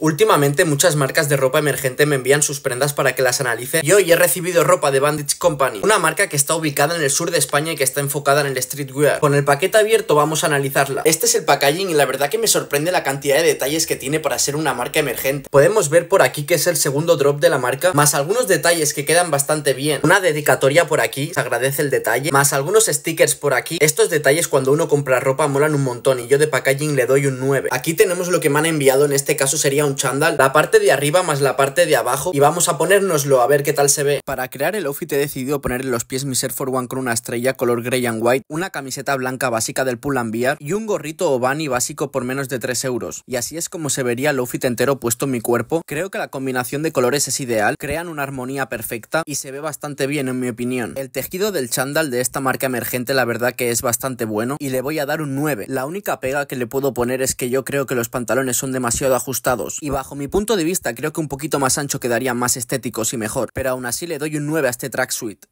Últimamente muchas marcas de ropa emergente me envían sus prendas para que las analice Yo hoy he recibido ropa de Bandits Company, una marca que está ubicada en el sur de España y que está enfocada en el streetwear. Con el paquete abierto vamos a analizarla. Este es el packaging y la verdad que me sorprende la cantidad de detalles que tiene para ser una marca emergente. Podemos ver por aquí que es el segundo drop de la marca, más algunos detalles que quedan bastante bien. Una dedicatoria por aquí, se agradece el detalle, más algunos stickers por aquí. Estos detalles cuando uno compra ropa molan un montón y yo de packaging le doy un 9. Aquí tenemos lo que me han enviado, en este caso sería un Chandal, la parte de arriba más la parte de abajo y vamos a ponérnoslo a ver qué tal se ve. Para crear el outfit he decidido poner en los pies mi ser for One con una estrella color grey and white, una camiseta blanca básica del Pull and Bear y un gorrito o básico por menos de 3 euros. Y así es como se vería el outfit entero puesto en mi cuerpo. Creo que la combinación de colores es ideal, crean una armonía perfecta y se ve bastante bien en mi opinión. El tejido del chandal de esta marca emergente la verdad que es bastante bueno y le voy a dar un 9. La única pega que le puedo poner es que yo creo que los pantalones son demasiado ajustados y bajo mi punto de vista creo que un poquito más ancho quedaría más estéticos y mejor, pero aún así le doy un 9 a este track suite.